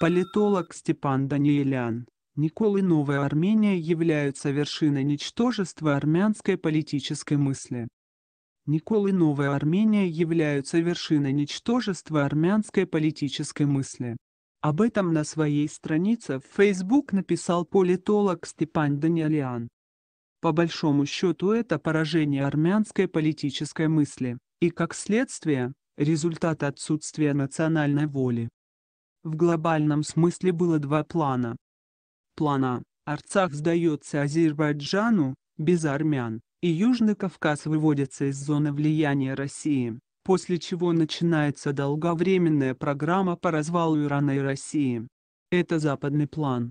Политолог Степан Даниэлян. Никол Новая Армения являются вершиной ничтожества армянской политической мысли. Никол Новая Армения являются вершиной ничтожества армянской политической мысли. Об этом на своей странице в Facebook написал политолог Степан Даниэлян. По большому счету это поражение армянской политической мысли, и как следствие, результат отсутствия национальной воли. В глобальном смысле было два плана. план А — Арцах сдается Азербайджану, без армян, и Южный Кавказ выводится из зоны влияния России, после чего начинается долговременная программа по развалу Ирана и России. Это западный план.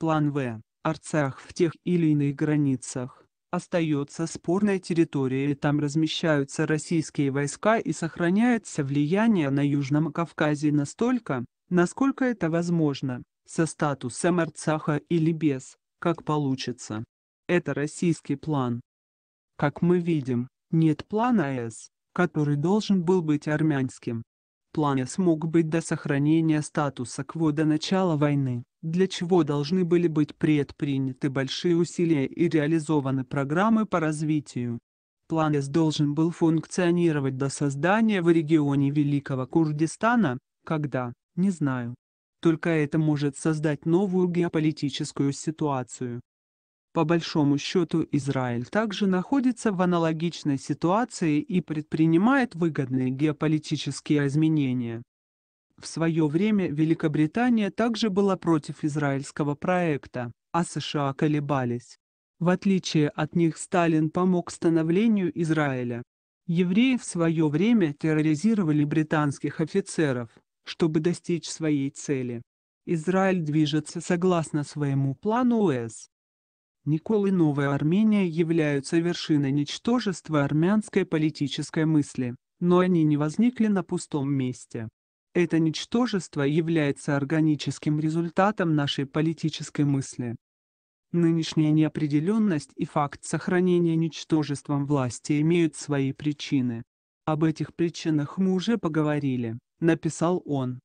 План В. Арцах в тех или иных границах. Остается спорная территория и там размещаются российские войска и сохраняется влияние на Южном Кавказе настолько, насколько это возможно, со статусом Арцаха или без, как получится. Это российский план. Как мы видим, нет плана С, который должен был быть армянским. План С мог быть до сохранения статуса КВО до начала войны, для чего должны были быть предприняты большие усилия и реализованы программы по развитию. План С должен был функционировать до создания в регионе Великого Курдистана, когда, не знаю. Только это может создать новую геополитическую ситуацию. По большому счету Израиль также находится в аналогичной ситуации и предпринимает выгодные геополитические изменения. В свое время Великобритания также была против израильского проекта, а США колебались. В отличие от них Сталин помог становлению Израиля. Евреи в свое время терроризировали британских офицеров, чтобы достичь своей цели. Израиль движется согласно своему плану ОС. Никол и Новая Армения являются вершиной ничтожества армянской политической мысли, но они не возникли на пустом месте. Это ничтожество является органическим результатом нашей политической мысли. Нынешняя неопределенность и факт сохранения ничтожеством власти имеют свои причины. Об этих причинах мы уже поговорили написал он